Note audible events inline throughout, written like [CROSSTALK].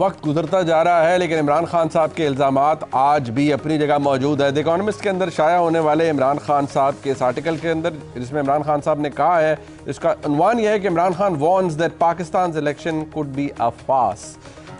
वक्त गुजरता जा रहा है लेकिन इमरान खान साहब के इल्ज़ाम आज भी अपनी जगह मौजूद है द के अंदर शाया होने वाले इमरान खान साहब के इस आर्टिकल के अंदर जिसमें इमरान खान साहब ने कहा है इसका अनवान यह है कि Imran Khan warns that Pakistan election could be a farce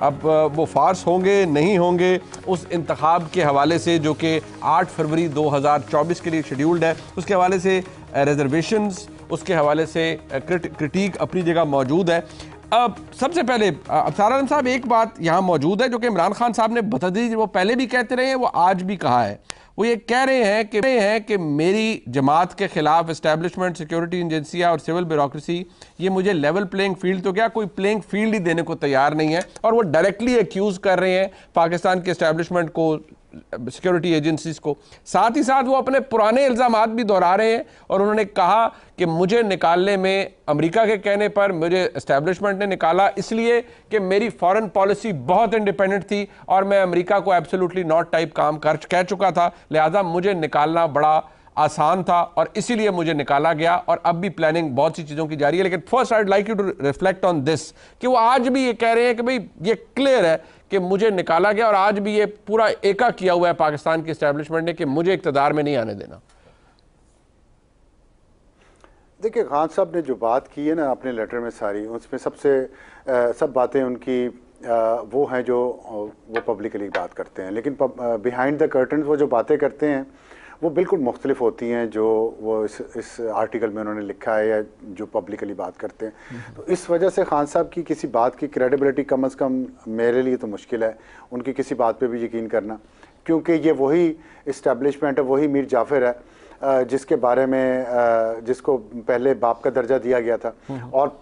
अब वो फार्स होंगे नहीं होंगे उस इंतखब के हवाले से जो कि 8 फरवरी 2024 के लिए शेड्यूल्ड है उसके हवाले से रिजर्वेशंस उसके हवाले से क्रिटिक अपनी जगह मौजूद है अब सबसे पहले अफसार आलम साहब एक बात यहाँ मौजूद है जो कि इमरान खान साहब ने बता दी वो पहले भी कहते रहे हैं वो आज भी कहा है वो ये कह रहे हैं कि रहे हैं कि मेरी जमात के ख़िलाफ़ इस्टेबलिशमेंट सिक्योरिटी एजेंसियाँ और सिविल ब्यूरोसी ये मुझे लेवल प्लेइंग फील्ड तो क्या कोई प्लेइंग फील्ड ही देने को तैयार नहीं है और वो डायरेक्टली एक्यूज़ कर रहे हैं पाकिस्तान के इस्टेबलिशमेंट को सिक्योरिटी एजेंसीज को साथ ही साथ वो अपने पुराने इल्ज़ाम भी दोहरा रहे हैं और उन्होंने कहा कि मुझे निकालने में अमेरिका के कहने पर मुझे इस्टेब्लिशमेंट ने निकाला इसलिए कि मेरी फॉरेन पॉलिसी बहुत इंडिपेंडेंट थी और मैं अमेरिका को एब्सोल्युटली नॉट टाइप काम कर कह चुका था लिहाजा मुझे निकालना बड़ा आसान था और इसीलिए मुझे निकाला गया और अब भी प्लानिंग बहुत सी चीज़ों की जा रही है लेकिन first I like you to reflect on this कि वो आज भी ये कह रहे हैं कि भाई ये क्लियर है कि मुझे निकाला गया और आज भी ये पूरा एका किया हुआ है पाकिस्तान की स्टैब्लिशमेंट ने कि मुझे इकतदार में नहीं आने देना देखिए खान साहब ने जो बात की है ना अपने लेटर में सारी उसमें सबसे सब बातें उनकी आ, वो हैं जो वो पब्लिकली बात करते हैं लेकिन बिहाइंड द कर्टन वो जो बातें करते हैं वो बिल्कुल मुख्तलिफ होती हैं जो वो इस इस आर्टिकल में उन्होंने लिखा है या जो पब्लिकली बात करते हैं हम्म। तो इस वजह से खान साहब की किसी बात की क्रेडिबिलिटी कम अज़ कम मेरे लिए तो मुश्किल है उनकी किसी बात पर भी यकीन करना क्योंकि ये वही इस्टेबलिशमेंट है वही मीर जाफिर है जिसके बारे में जिसको पहले बाप का दर्जा दिया गया था हम्म। और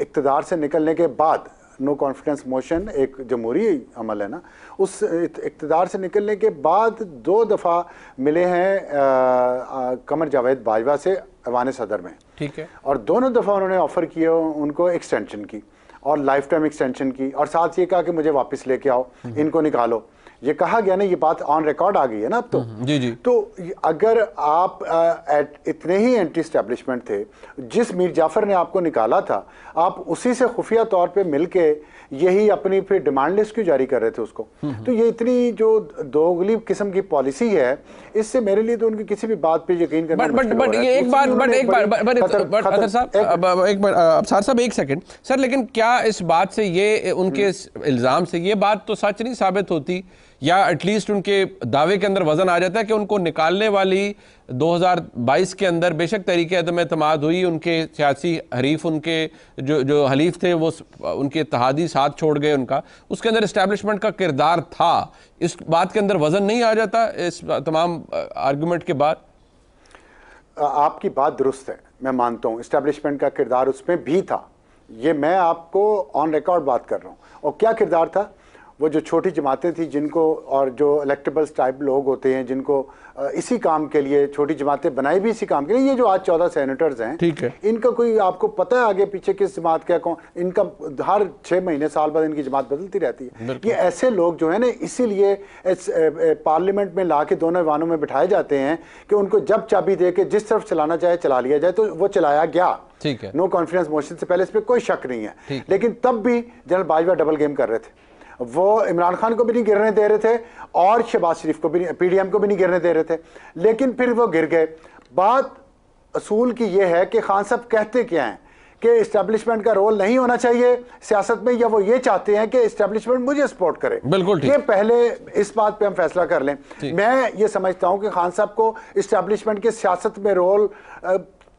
इकतदार से निकलने के बाद नो कॉन्फिडेंस मोशन एक जमहूरी अमल है ना उस इकतदार से निकलने के बाद दो दफ़ा मिले हैं कमर जावेद बाजवा से ऐवान सदर में ठीक है और दोनों दफ़ा उन्होंने ऑफ़र किए उनको एक्सटेंशन की और लाइफ टाइम एक्सटेंशन की और साथ ये कहा कि मुझे वापस लेके आओ हम्म। इनको निकालो ये कहा गया ना ये बात ऑन रिकॉर्ड आ गई है ना अब तो हम्म, हम्म, जी जी तो अगर आप आ, इतने ही एंटी स्टैब्लिशमेंट थे जिस मीर जाफर ने आपको निकाला था आप उसी से खुफिया तौर पे मिलके यही अपनी फिर डिमांड लिस्ट क्यों जारी कर रहे थे उसको हम्म, तो ये इतनी जो दोगली किस्म की पॉलिसी है इससे मेरे लिए तो उनकी किसी भी बात पे यकीन करना बट बट ये एक बार बट एक बार बट साहब एक बार सर साहब एक सेकंड सर लेकिन क्या इस बात से ये उनके इल्ज़ाम से ये बात तो सच नहीं साबित होती या एटलीस्ट उनके दावे के अंदर वजन आ जाता है कि उनको निकालने वाली 2022 के अंदर बेशक तरीके अदम अतमाद हुई उनके सियासी हरीफ उनके जो जो हलीफ थे वो उनके तहादी साथ छोड़ गए उनका उसके अंदर इस्टेबलिशमेंट का किरदार था इस बात के अंदर वजन नहीं आ जाता इस तमाम आर्गूमेंट के बाद आपकी बात दुरुस्त है मैं मानता हूँ इस्टेबलिशमेंट का किरदार उसमें भी था ये मैं आपको ऑन रिकॉर्ड बात कर रहा हूँ और क्या किरदार था वो जो छोटी जमातें थी जिनको और जो इलेक्टेबल्स टाइप लोग होते हैं जिनको इसी काम के लिए छोटी जमातें बनाई भी इसी काम के लिए ये जो आज चौदह सेनेटर्स हैं ठीक है इनका कोई आपको पता है आगे पीछे किस जमात का कौन इनका हर छः महीने साल बाद इनकी जमात बदलती रहती है ये ऐसे लोग जो है ना इसीलिए पार्लियामेंट में ला के दोनों वाहनों में बिठाए जाते हैं कि उनको जब चाबी दे के जिस तरफ चलाना चाहे चला लिया जाए तो वो चलाया गया ठीक है नो कॉन्फिडेंस मोशन से पहले इस पर कोई शक नहीं है लेकिन तब भी जनरल बाजवा डबल गेम कर रहे थे वो इमरान खान को भी नहीं गिरने दे रहे थे और शहबाज शरीफ को भी पीडीएम को भी नहीं गिरने दे रहे थे लेकिन फिर वो गिर गए बात असूल की ये है कि खान साहब कहते क्या हैं कि इस्टेब्लिशमेंट का रोल नहीं होना चाहिए सियासत में या वो ये चाहते हैं कि इस्टेब्लिशमेंट मुझे सपोर्ट करे बिल्कुल ये पहले इस बात पे हम फैसला कर लें मैं ये समझता हूँ कि खान साहब को इस्टेब्लिशमेंट के सियासत में रोल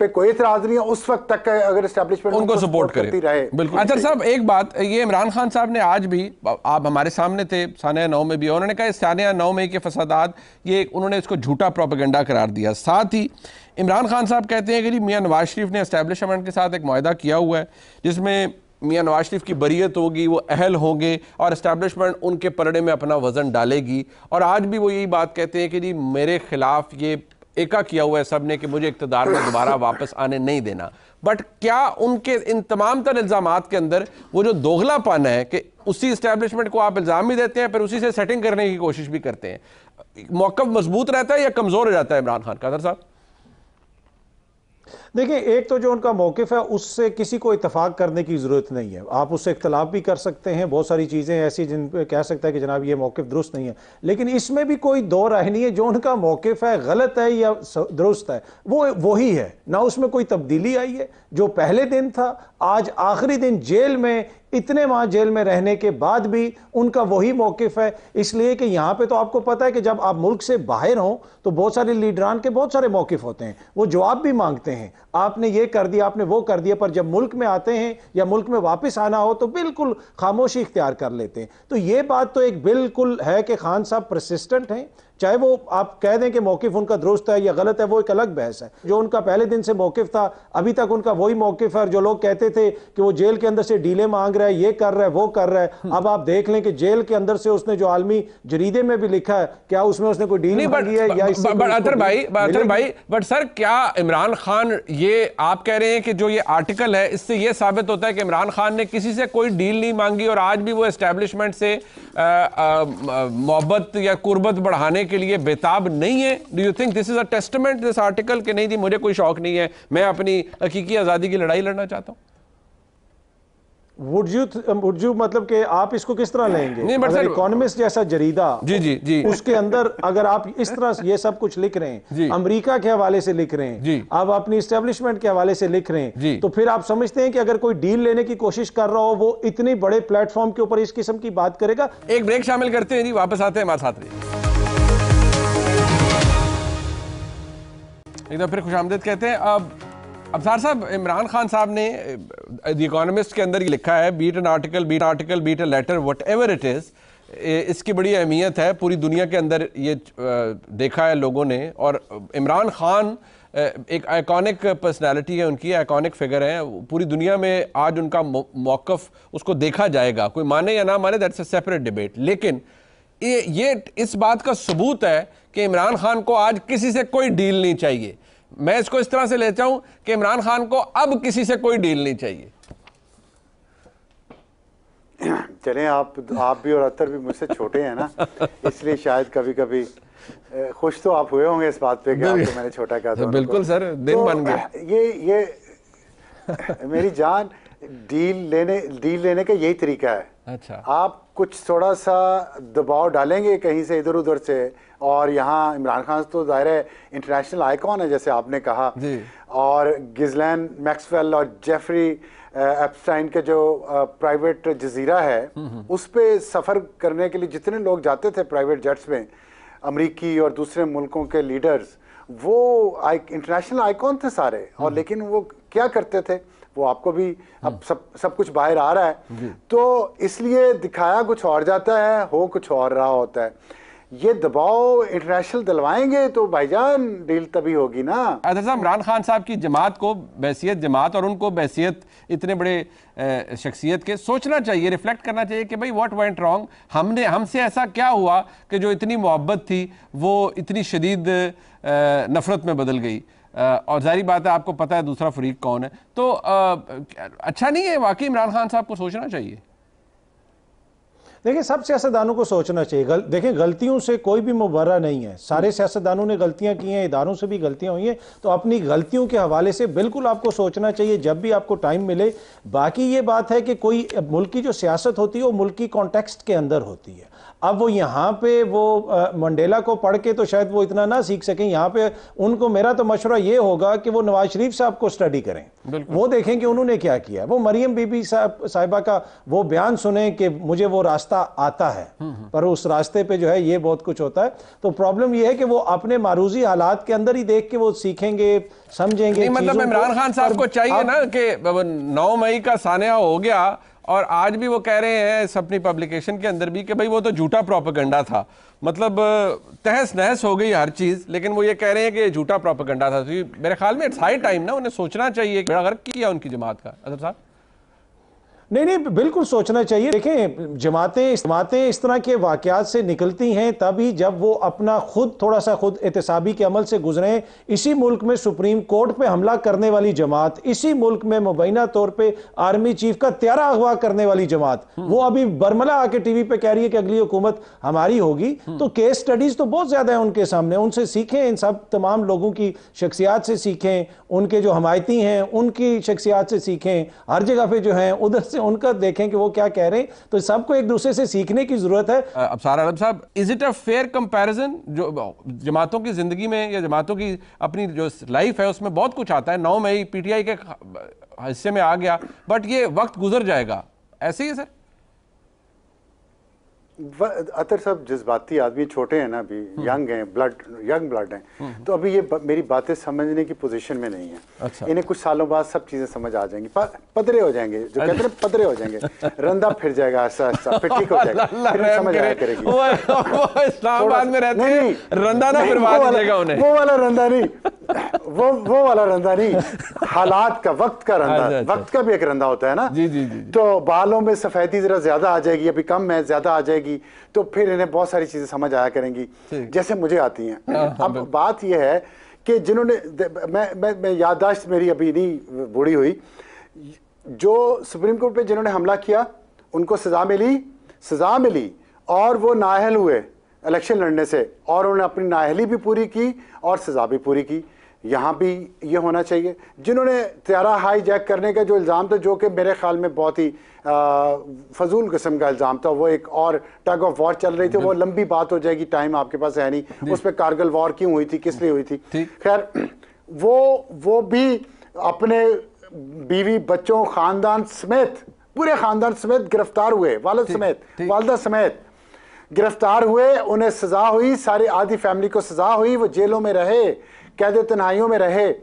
पे कोई इतराज नहीं है उस वक्त तक अगर स्टैब्लिशमेंट उनको सपोर्ट करती रहे बिल्कुल अच्छा साहब एक बात ये इमरान खान साहब ने आज भी आप हमारे सामने थे सानिया नौ में भी उन्होंने कहा सानिया नौ में के फसादात ये उन्होंने इसको झूठा प्रोपागेंडा करार दिया साथ ही इमरान खान साहब कहते हैं कि जी मियाँ नवाज शरीफ ने इस्टेबलिशमेंट के साथ एक माहा किया हुआ है जिसमें मियाँ नवाज शरीफ की बरीयत होगी वो अहल होंगे और इस्टेबलिशमेंट उनके पलड़े में अपना वज़न डालेगी और आज भी वो यही बात कहते हैं कि जी मेरे ख़िलाफ़ ये एका किया हुआ है सब ने कि मुझे इकतदार में दोबारा वापस आने नहीं देना बट क्या उनके इन तमाम तर इल्ज़ाम के अंदर वो जो दोगलापन है कि उसी इस्टेब्लिशमेंट को आप इल्ज़ाम भी देते हैं फिर उसी से सेटिंग करने की कोशिश भी करते हैं मौक़ मजबूत रहता है या कमज़ोर हो जाता है इमरान खान का साहब देखिए एक तो जो उनका मौकफ है उससे किसी को इतफाक़ करने की ज़रूरत नहीं है आप उससे इख्तलाफ भी कर सकते हैं बहुत सारी चीज़ें ऐसी जिन पर कह सकता है कि जनाब ये मौकफ़ दुरुस्त नहीं है लेकिन इसमें भी कोई दो राय नहीं है जो उनका मौकफ है गलत है या दुरुस्त है वो वही है ना उसमें कोई तब्दीली आई है जो पहले दिन था आज आखिरी दिन जेल में इतने माह जेल में रहने के बाद भी उनका वही मौकफ है इसलिए कि यहाँ पे तो आपको पता है कि जब आप मुल्क से बाहर हों तो बहुत सारे लीडरान के बहुत सारे मौकफ होते हैं वो जवाब भी मांगते हैं आपने ये कर दिया आपने वो कर दिया पर जब मुल्क में आते हैं या मुल्क में वापस आना हो तो बिल्कुल खामोशी इख्तियार कर लेते हैं तो ये बात तो एक बिल्कुल है कि खान साहब प्रसिस्टेंट हैं चाहे वो आप कह दें कि मौकफ उनका दुरुस्त है या गलत है वो एक अलग बहस है जो उनका पहले दिन से मौकफ था अभी तक उनका वही मौकफ है और जो लोग कहते थे कि वो जेल के अंदर से डीले मांग रहा है ये कर रहा है वो कर रहा है अब आप देख लें कि जेल के अंदर से उसने जो आलमी जरीदे में भी लिखा है क्या उसमें उसने कोई डील मांगी है भाई भाई बट सर क्या इमरान खान ये आप कह रहे हैं कि जो ये आर्टिकल है इससे ये साबित होता है कि इमरान खान ने किसी से कोई डील नहीं मांगी और आज भी वो एस्टेब्लिशमेंट से मोहब्बत या कुर्बत बढ़ाने करने के लिए बेताब नहीं है do you think this is a testament this article के नहीं थी मुझे कोई शौक नहीं है मैं अपनी हकीकी आज़ादी की लड़ाई लड़ना चाहता हूं वुड यू वुड यू मतलब कि आप इसको किस तरह लेंगे नहीं बट इकोनॉमिस्ट जैसा जरीदा जी जी जी उसके अंदर अगर आप इस तरह ये सब कुछ लिख रहे हैं अमेरिका के हवाले से लिख रहे हैं आप अपनी स्टेब्लिशमेंट के हवाले से लिख रहे हैं जी तो फिर आप समझते हैं कि अगर कोई डील लेने की कोशिश कर रहा हो वो इतने बड़े प्लेटफॉर्म के ऊपर इस किस्म की बात करेगा एक ब्रेक शामिल करते हैं जी वापस आते हैं हमारे साथ रहिए एक बार फिर खुश आमदेद कहते हैं अब अबसार साहब इमरान खान साहब ने इकोनॉमिस्ट के अंदर ये लिखा है be it an article be it article be it a letter whatever it is इसकी बड़ी अहमियत है पूरी दुनिया के अंदर ये देखा है लोगों ने और इमरान खान एक आइकॉनिक पर्सनालिटी है उनकी आइकॉनिक फिगर है पूरी दुनिया में आज उनका मौकफ़ उसको देखा जाएगा कोई माने या ना माने दैट्स अ सेपरेट डिबेट लेकिन ये ये इस बात का सबूत है कि इमरान खान को आज किसी से कोई डील नहीं चाहिए मैं इसको इस तरह से लेता हूं कि इमरान खान को अब किसी से कोई डील नहीं चाहिए चलें आप आप भी और अतर भी मुझसे छोटे हैं ना इसलिए शायद कभी कभी खुश तो आप हुए होंगे इस बात पे कि आपको मैंने छोटा कहा था बिल्कुल सर दिन तो बन गया ये ये मेरी जान डील लेने डील लेने का यही तरीका है अच्छा आप कुछ थोड़ा सा दबाव डालेंगे कहीं से इधर उधर से और यहाँ इमरान खान तो ज़ाहिर है इंटरनेशनल आइकॉन है जैसे आपने कहा और गिजलैन मैक्सवेल और जेफरी एप्स्टाइन uh, के जो प्राइवेट uh, जजीरा है हम्म, हम्म। उस पर सफ़र करने के लिए जितने लोग जाते थे प्राइवेट जेट्स में अमरीकी और दूसरे मुल्कों के लीडर्स वो आई इंटरनेशनल आइकॉन थे सारे और हम्म। लेकिन वो क्या करते थे वो आपको भी अब हम्म। सब सब कुछ बाहर आ रहा है तो इसलिए दिखाया कुछ और जाता है हो कुछ और रहा होता है ये दबाव इंटरनेशनल दिलवाएंगे तो भाईजान डील तभी होगी ना अदर अच्छा, साहब अच्छा, इमरान खान साहब की जमात को बैसीत जमात और उनको बैसीत इतने बड़े शख्सियत के सोचना चाहिए रिफ्लेक्ट करना चाहिए कि भाई व्हाट वेंट रॉन्ग हमने हमसे ऐसा क्या हुआ कि जो इतनी मोहब्बत थी वो इतनी शदीद नफ़रत में बदल गई और जारी बात है आपको पता है दूसरा फरीक कौन है तो अच्छा नहीं है वाकई इमरान खान साहब को सोचना चाहिए देखिए सब सियासतदानों को सोचना चाहिए गल, देखिए गलतियों से कोई भी मुबरा नहीं है सारे सियासतदानों ने गलतियां की हैं इदारों से भी गलतियां हुई हैं तो अपनी गलतियों के हवाले से बिल्कुल आपको सोचना चाहिए जब भी आपको टाइम मिले बाकी ये बात है कि कोई मुल्क की जो सियासत होती है वो मुल्क की कॉन्टेक्स्ट के अंदर होती है अब वो यहाँ पे वो मंडेला को पढ़ के तो शायद वो इतना ना सीख सकें यहाँ पे उनको मेरा तो मशवरा ये होगा कि वो नवाज शरीफ साहब को स्टडी करें वो देखें कि उन्होंने क्या किया वो मरियम बीबी साहब साहिबा का वो बयान सुने कि मुझे वो रास्ता रास्ता आता है पर उस रास्ते पे जो है ये बहुत कुछ होता है तो प्रॉब्लम ये है कि वो अपने मारूजी हालात के अंदर ही देख के वो सीखेंगे समझेंगे नहीं, मतलब इमरान खान साहब को चाहिए आप... ना कि नौ मई का सानिया हो गया और आज भी वो कह रहे हैं अपनी पब्लिकेशन के अंदर भी कि भाई वो तो झूठा प्रोपागंडा था मतलब तहस नहस हो गई हर चीज़ लेकिन वो ये कह रहे हैं कि झूठा प्रोपागंडा था तो मेरे ख्याल में इट्स हाई टाइम ना उन्हें सोचना चाहिए बड़ा गर्क किया उनकी जमात का अदर साहब नहीं नहीं बिल्कुल सोचना चाहिए देखें जमातें जमातें इस तरह के वाकयात से निकलती हैं तभी जब वो अपना खुद थोड़ा सा खुद एहतसाबी के अमल से गुजरें इसी मुल्क में सुप्रीम कोर्ट पे हमला करने वाली जमात इसी मुल्क में मुबैना तौर पे आर्मी चीफ का त्यारा अगवा करने वाली जमात हम्म। वो अभी बर्मला आके टी वी पर कह रही है कि अगली हुकूमत हमारी होगी हम्म। तो केस स्टडीज़ तो बहुत ज़्यादा है उनके सामने उनसे सीखें इन सब तमाम लोगों की शख्सियात से सीखें उनके जो हमायती हैं उनकी शख्सियात से सीखें हर जगह पर जो है उधर से उनका देखें कि वो क्या कह रहे हैं तो सबको एक दूसरे से सीखने की जरूरत है अब सारा आलम साहब is it a fair comparison जो जमातों की जिंदगी में या जमातों की अपनी जो लाइफ है उसमें बहुत कुछ आता है नौ मई पीटीआई के हिस्से में आ गया बट ये वक्त गुजर जाएगा ऐसे ही है सर अतर साहब जज्बाती आदमी छोटे हैं ना अभी हम्म। यंग हैं ब्लड यंग ब्लड हैं हम्म, हम्म। तो अभी ये ब, मेरी बातें समझने की पोजीशन में नहीं है अच्छा। इन्हें कुछ सालों बाद सब चीज़ें समझ आ जाएंगी पदरे हो जाएंगे जो कहते हैं पदरे हो जाएंगे रंदा फिर जाएगा ऐसा ऐसा फिर ठीक हो जाएगा समझ आया करेगी रंदा ना फिर वो वाला रंदा नहीं [LAUGHS] वो वो वाला रंधा नहीं हालात का वक्त का रंधा अच्छा, अच्छा। वक्त का भी एक रंधा होता है ना जी जी जी तो बालों में सफेदी जरा ज्यादा आ जाएगी अभी कम है ज्यादा आ जाएगी तो फिर इन्हें बहुत सारी चीजें समझ आया करेंगी जैसे मुझे आती हैं हाँ, हाँ, अब बात यह है कि जिन्होंने मैं मैं, मैं याददाश्त मेरी अभी नहीं बूढ़ी हुई जो सुप्रीम कोर्ट पे जिन्होंने हमला किया उनको सजा मिली सजा मिली और वो नाहल हुए इलेक्शन लड़ने से और उन्होंने अपनी नाहली भी पूरी की और सज़ा भी पूरी की यहाँ भी ये होना चाहिए जिन्होंने त्यारा हाई जैक करने का जो इल्ज़ाम था जो कि मेरे ख्याल में बहुत ही फजूल किस्म का इल्ज़ाम था वो एक और टग ऑफ वॉर चल रही थी वो लंबी बात हो जाएगी टाइम आपके पास है नहीं उस पर कारगिल वॉर क्यों हुई थी किस लिए हुई थी खैर वो वो भी अपने बीवी बच्चों खानदान समेत पूरे खानदान समेत गिरफ्तार हुए वालद समेत वालदा समेत गिरफ्तार हुए उन्हें सज़ा हुई सारी आधी फैमिली को सज़ा हुई वो जेलों में रहे कैद तनाइयों में रहे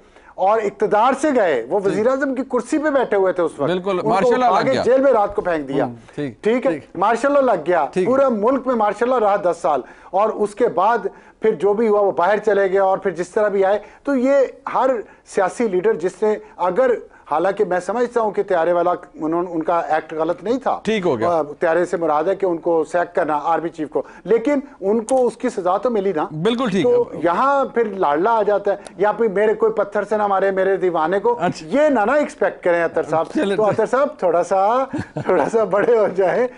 और इकतदार से गए वो वजीर अजम की कुर्सी पे बैठे हुए थे उस वक्त बिल्कुल आगे जेल में रात को फेंक दिया हम्म, ठीक है मार्शल लग गया पूरा मुल्क में मार्शल रहा दस साल और उसके बाद फिर जो भी हुआ वो बाहर चले गए और फिर जिस तरह भी आए तो ये हर सियासी लीडर जिसने अगर हालांकि मैं समझता हूं कि त्यारे वाला उन्होंने उनका एक्ट गलत नहीं था ठीक हो गया त्यारे से मुराद है कि उनको सैक करना आर्मी चीफ को लेकिन उनको उसकी सजा तो मिली ना बिल्कुल ठीक तो यहाँ फिर लाडला आ जाता है या फिर मेरे कोई पत्थर से ना मारे मेरे दीवाने को अच्छा। ये ना ना एक्सपेक्ट करें अतर साहब अच्छा, तो अतर तो- साहब थोड़ा सा थोड़ा सा बड़े हो जाए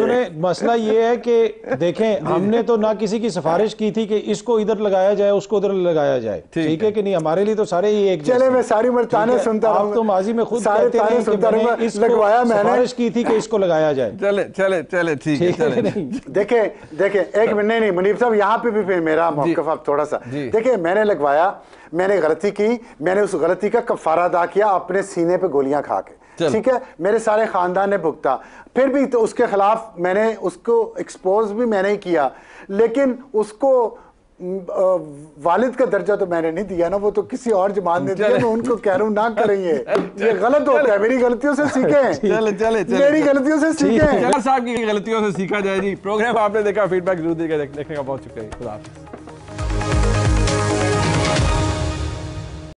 सुने मसला ये है कि देखें [LAUGHS] हमने तो ना किसी की सिफारिश की थी कि इसको इधर लगाया जाए उसको उधर लगाया जाए ठीक है कि नहीं हमारे लिए तो सारे ही एक चले मैं सारी उम्र ताने सुनता रहा तो माजी में खुद सारे ताने सुनता रहूंगा लगवाया मैंने की थी कि इसको लगाया जाए चले चले चले ठीक है चले [LAUGHS] देखे देखे एक मिनट नहीं नहीं मुनीब साहब यहाँ पे भी मेरा मौकफ आप थोड़ा सा देखे मैंने लगवाया मैंने गलती की मैंने उस गलती का कफारा अदा किया अपने सीने पे गोलियां खा के ठीक है मेरे सारे खानदान ने भुगता फिर भी तो उसके खिलाफ मैंने उसको एक्सपोज भी मैंने ही किया लेकिन उसको वालिद का दर्जा तो मैंने नहीं दिया ना वो तो किसी और जमान ने दिया मैं उनको कह रहा हूँ ना करें ये [LAUGHS] ये गलत होता है मेरी गलतियों से सीखे [LAUGHS] चले चले मेरी गलतियों से सीखे साहब की गलतियों से सीखा जाए जी प्रोग्राम आपने देखा फीडबैक जरूर देखने का बहुत शुक्रिया खुदा